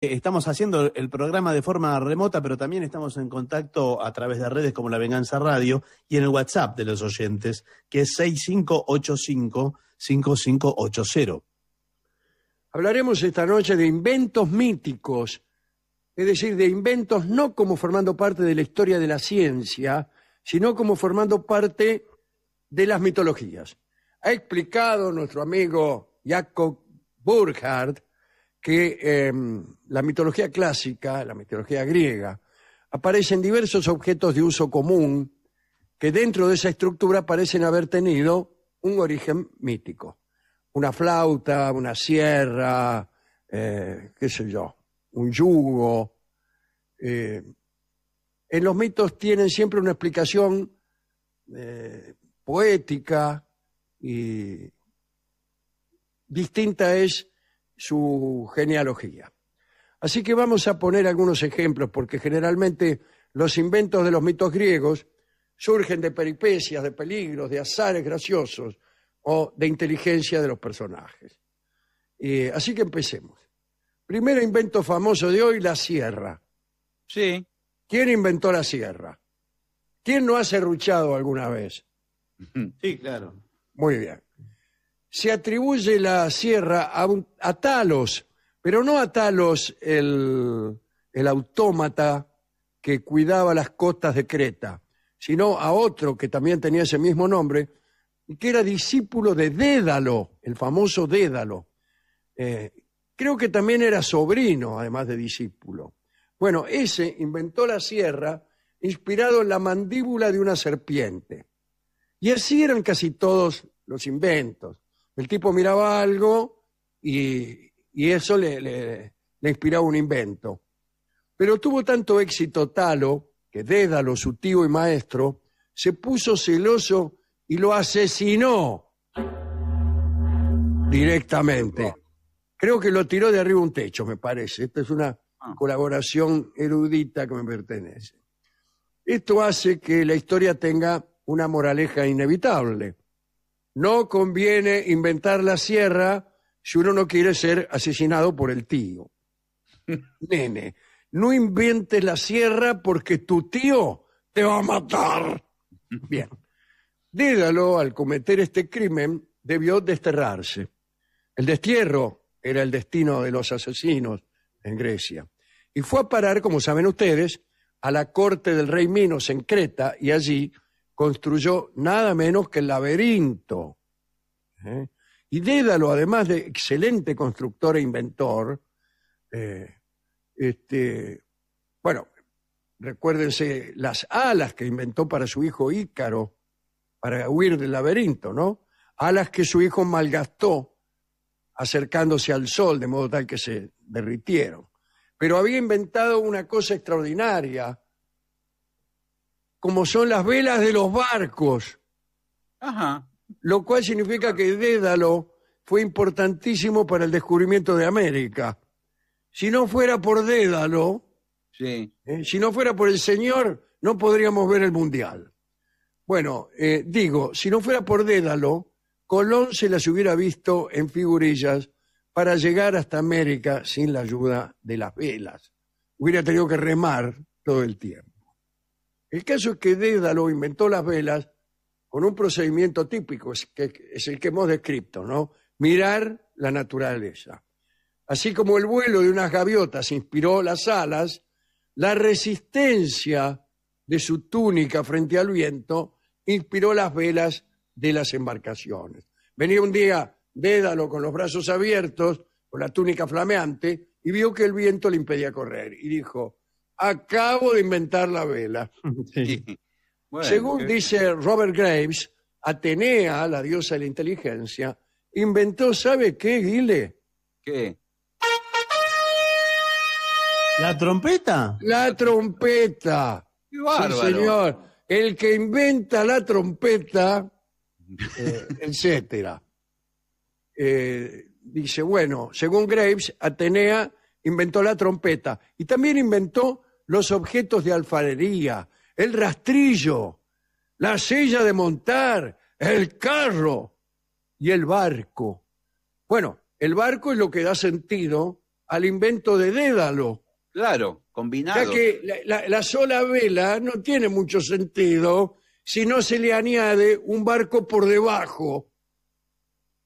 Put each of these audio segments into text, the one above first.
Eh, estamos haciendo el programa de forma remota, pero también estamos en contacto a través de redes como La Venganza Radio y en el WhatsApp de los oyentes, que es 6585-5580. Hablaremos esta noche de inventos míticos, es decir, de inventos no como formando parte de la historia de la ciencia, sino como formando parte de las mitologías. Ha explicado nuestro amigo Jacob Burkhardt que em, la mitología clásica, la mitología griega, aparecen diversos objetos de uso común que dentro de esa estructura parecen haber tenido un origen mítico. Una flauta, una sierra, eh, qué sé yo, un yugo. Eh, en los mitos tienen siempre una explicación eh, poética y distinta es su genealogía. Así que vamos a poner algunos ejemplos, porque generalmente los inventos de los mitos griegos surgen de peripecias, de peligros, de azares graciosos o de inteligencia de los personajes. Eh, así que empecemos. Primero invento famoso de hoy, la sierra. Sí. ¿Quién inventó la sierra? ¿Quién no ha serruchado alguna vez? Sí, claro. Muy bien se atribuye la sierra a, Talos, pero no a Talos el, autómata que cuidaba las costas de Creta, sino a otro que también tenía ese mismo nombre, y que era discípulo de Dédalo, el famoso Dédalo. Eh, creo que también era sobrino, además de discípulo. Bueno, ese inventó la sierra inspirado en la mandíbula de una serpiente. Y así eran casi todos los inventos. El tipo miraba algo y, eso le, le, inspiraba un invento. Pero tuvo tanto éxito Talo que Dédalo, su tío y maestro, se puso celoso y lo asesinó directamente. Creo que lo tiró de arriba un techo, me parece. Esta es una ah. colaboración erudita que me pertenece. Esto hace que la historia tenga una moraleja inevitable. No conviene inventar la sierra si uno no quiere ser asesinado por el tío. Nene, no inventes la sierra porque tu tío te va a matar. Bien. Dídalo, al cometer este crimen, debió desterrarse. El destierro era el destino de los asesinos en Grecia. Y fue a parar, como saben ustedes, a la corte del rey Minos en Creta y allí construyó nada menos que el laberinto. ¿eh? Y Dédalo, además de excelente constructor e inventor, eh, este, bueno, recuérdense las alas que inventó para su hijo Ícaro, para huir del laberinto, ¿no? Alas que su hijo malgastó acercándose al sol, de modo tal que se derritieron. Pero había inventado una cosa extraordinaria como son las velas de los barcos. Lo cual significa que Dédalo fue importantísimo para el descubrimiento de América. Si no fuera por Dédalo, eh, si no fuera por el Señor, no podríamos ver el Mundial. Bueno, eh, digo, si no fuera por Dédalo, Colón se las hubiera visto en figurillas para llegar hasta América sin la ayuda de las velas. Hubiera tenido que remar todo el tiempo. El caso es que Dédalo inventó las velas con un procedimiento típico, es que es el que hemos descrito, ¿no? Mirar la naturaleza. Así como el vuelo de unas gaviotas inspiró las alas, la resistencia de su túnica frente al viento inspiró las velas de las embarcaciones. Venía un día Dédalo con los brazos abiertos, con la túnica flameante, y vio que el viento le impedía correr. Y dijo, acabo de inventar la vela. Según dice Robert Graves, Atenea, la diosa de la inteligencia, inventó, ¿sabe qué, Guile? ¿Qué? ¿La trompeta? La trompeta. bárbaro. El que inventa la trompeta, eh, etcétera. Eh, dice, bueno, según Graves, Atenea inventó la trompeta y también inventó los objetos de alfarería, el rastrillo, la silla de montar, el carro y el barco. Bueno, el barco es lo que da sentido al invento de Dédalo. Claro, combinado. Ya que la, sola vela no tiene mucho sentido si no se le añade un barco por debajo.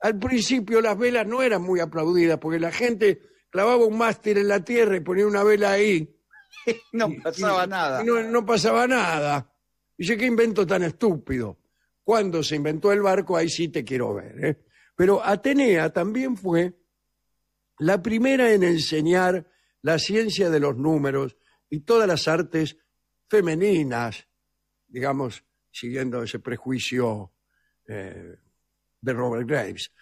Al principio las velas no eran muy aplaudidas porque la gente clavaba un mástil en la tierra y ponía una vela ahí no pasaba nada. No, pasaba nada. Dice, qué invento tan estúpido. Cuando se inventó el barco, ahí sí te quiero ver. ¿eh? Pero Atenea también fue la primera en enseñar la ciencia de los números y todas las artes femeninas, digamos, siguiendo ese prejuicio eh, de Robert Graves,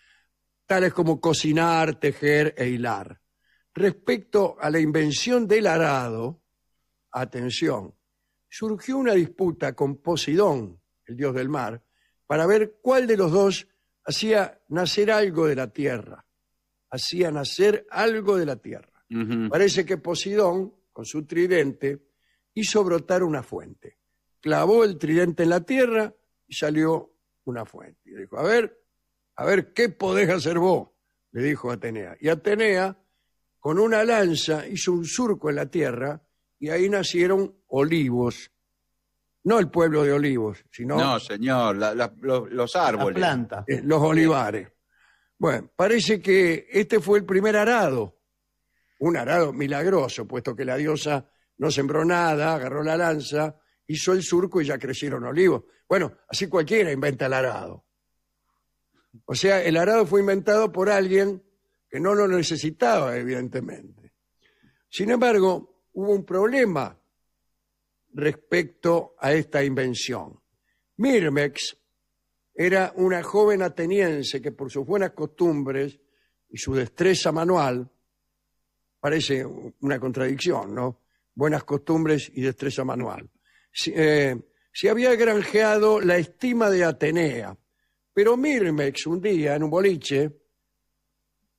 tales como cocinar, tejer e hilar. Respecto a la invención del arado, atención. Surgió una disputa con Posidón, el dios del mar, para ver cuál de los dos hacía nacer algo de la tierra. Hacía nacer algo de la tierra. Parece que Posidón, con su tridente, hizo brotar una fuente. Clavó el tridente en la tierra y salió una fuente. Y dijo, a ver, a ver, ¿qué podés hacer vos? Le dijo Atenea. Y Atenea, con una lanza, hizo un surco en la tierra y ahí nacieron olivos. No el pueblo de olivos, sino... No, señor, los, árboles. La planta. Eh, los olivares. Bueno, parece que este fue el primer arado. Un arado milagroso, puesto que la diosa no sembró nada, agarró la lanza, hizo el surco y ya crecieron olivos. Bueno, así cualquiera inventa el arado. O sea, el arado fue inventado por alguien que no lo necesitaba, evidentemente. Sin embargo, hubo un problema respecto a esta invención. Mirmex era una joven ateniense que por sus buenas costumbres y su destreza manual, parece una contradicción, ¿no? Buenas costumbres y destreza manual. Eh, se había granjeado la estima de Atenea, pero Mirmex un día en un boliche,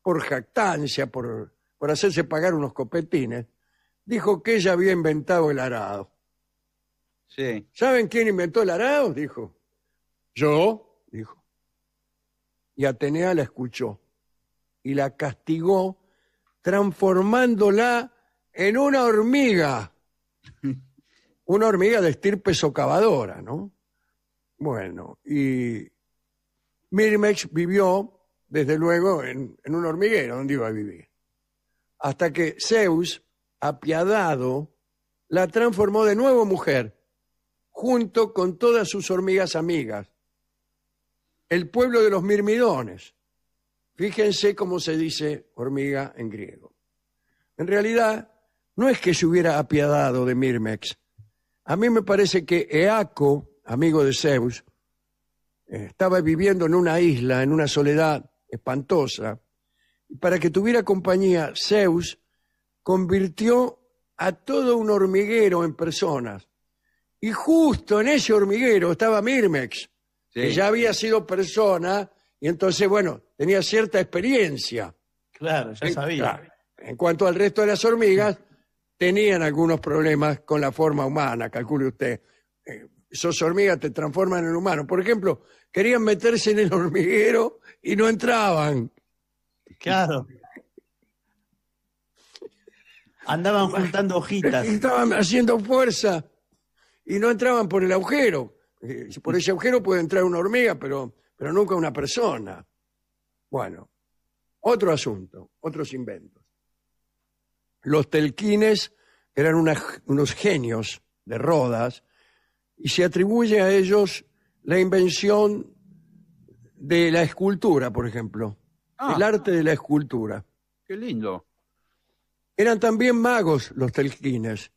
por jactancia, por, por hacerse pagar unos copetines, dijo que ella había inventado el arado. Sí. ¿Saben quién inventó el arado? Dijo. Yo, dijo. Y Atenea la escuchó y la castigó transformándola en una hormiga. Una hormiga de estirpe socavadora, ¿no? Bueno, y Mirmex vivió, desde luego, en un hormiguero donde iba a vivir. Hasta que Zeus apiadado, la transformó de nuevo mujer, junto con todas sus hormigas amigas. El pueblo de los mirmidones. Fíjense cómo se dice hormiga en griego. En realidad, no es que se hubiera apiadado de Mirmex. A mí me parece que Eaco, amigo de Zeus, eh, estaba viviendo en una isla, en una soledad espantosa, y para que tuviera compañía, Zeus convirtió a todo un hormiguero en personas. Y justo en ese hormiguero estaba Mirmex, que ya había sido persona, y entonces, bueno, tenía cierta experiencia. Claro, ya sabía. en cuanto al resto de las hormigas, tenían algunos problemas con la forma humana, calcule usted. esos eh, hormigas te transforman en humano. Por ejemplo, querían meterse en el hormiguero y no entraban. Claro. Andaban juntando hojitas. Estaban haciendo fuerza y no entraban por el agujero. Eh, por ese agujero puede entrar una hormiga, pero, pero nunca una persona. Bueno, otro asunto, otros inventos. Los telquines eran unos genios de Rodas y se atribuye a ellos la invención de la escultura, por ejemplo. Ah. el arte de la escultura. Qué lindo. Eran también magos los telquines.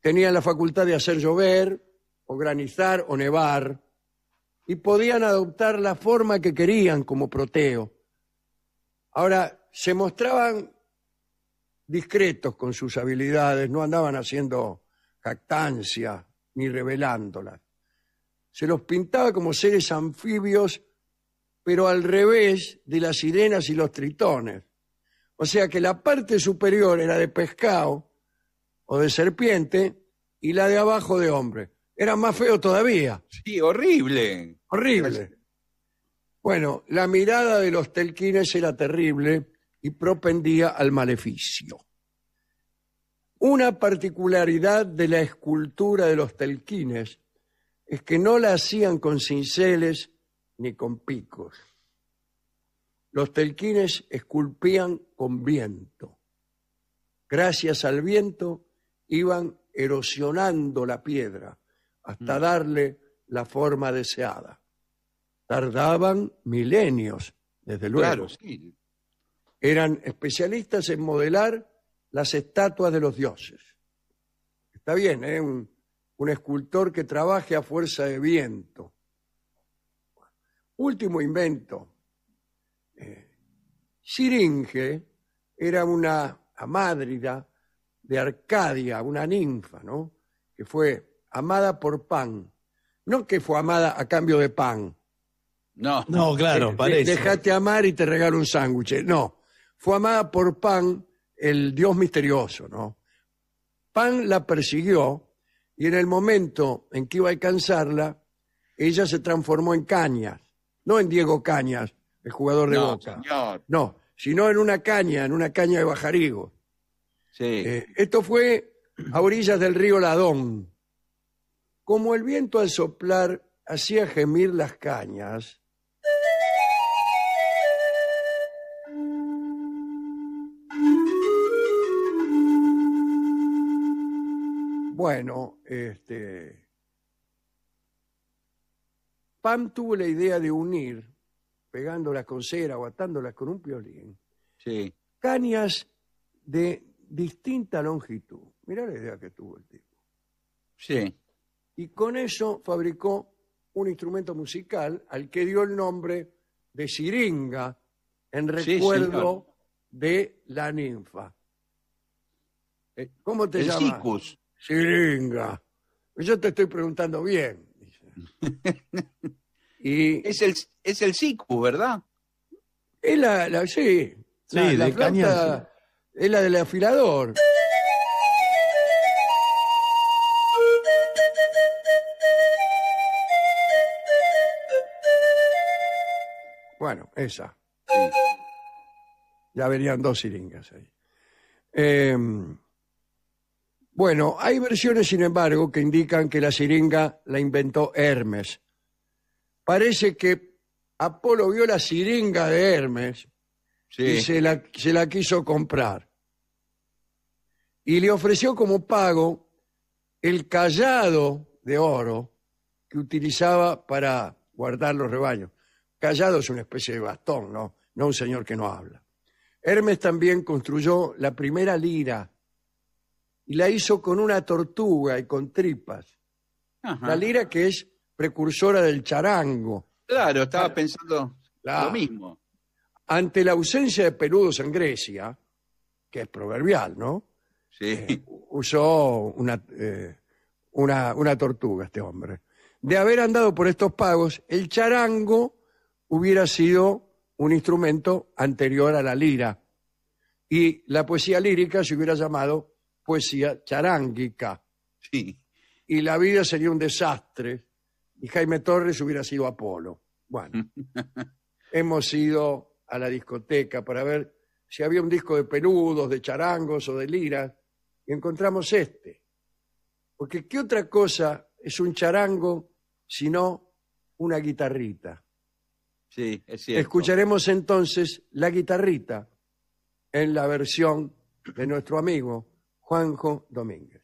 Tenían la facultad de hacer llover, o granizar, o nevar, y podían adoptar la forma que querían como proteo. Ahora, se mostraban discretos con sus habilidades, no andaban haciendo jactancia ni revelándolas. Se los pintaba como seres anfibios, pero al revés de las sirenas y los tritones. O sea que la parte superior era de pescado o de serpiente y la de abajo de hombre. Era más feo todavía. Sí, horrible. Horrible. Bueno, la mirada de los telquines era terrible y propendía al maleficio. Una particularidad de la escultura de los telquines es que no la hacían con cinceles ni con picos los telquines esculpían con viento. Gracias al viento iban erosionando la piedra hasta mm. darle la forma deseada. Tardaban milenios, desde luego. Eran especialistas en modelar las estatuas de los dioses. Está bien, ¿eh? un escultor que trabaje a fuerza de viento. Último invento Siringe era una amadrida de Arcadia, una ninfa, ¿no? Que fue amada por Pan. No que fue amada a cambio de pan. No, no, claro, eh, parece. Dejate amar y te regalo un sándwich. Eh, no, fue amada por Pan, el dios misterioso, ¿no? Pan la persiguió y en el momento en que iba a alcanzarla, ella se transformó en Cañas, no en Diego Cañas, el jugador de no, No, sino en una caña, en una caña de bajarigo. Sí. Eh, esto fue a orillas del río Ladón. Como el viento al soplar hacía gemir las cañas, Bueno, este. Pam tuvo la idea de unir pegándolas con cera o atándolas con un piolín, Sí. cañas de distinta longitud. Mirá la idea que tuvo el tipo. Sí. Y con eso fabricó un instrumento musical al que dio el nombre de siringa en recuerdo de la ninfa. Eh, ¿Cómo te El llamas? Siringa. Yo te estoy preguntando bien. es el, es ¿verdad? Es la, sí, sí la, es la del afilador. Bueno, esa. Ya venían dos siringas ahí. Em, bueno, hay versiones, sin embargo, que indican que la siringa la inventó Hermes parece que Apolo vio la siringa de Hermes y se la, quiso comprar. Y le ofreció como pago el callado de oro que utilizaba para guardar los rebaños. Callado es una especie de bastón, ¿no? No un señor que no habla. Hermes también construyó la primera lira y la hizo con una tortuga y con tripas. La lira que es precursora del charango. Claro, estaba pensando lo mismo. Ante la ausencia de peludos en Grecia, que es proverbial, ¿no? Sí. Eh, usó eh, una, tortuga este hombre. De haber andado por estos pagos, el charango hubiera sido un instrumento anterior a la lira. Y la poesía lírica se hubiera llamado poesía charánguica. Sí. Y la vida sería un desastre y Jaime Torres hubiera sido Apolo. Bueno, hemos ido a la discoteca para ver si había un disco de peludos, de charangos o de liras, y encontramos este. Porque ¿qué otra cosa es un charango sino una guitarrita? Sí, es cierto. Escucharemos entonces la guitarrita en la versión de nuestro amigo Juanjo Domínguez.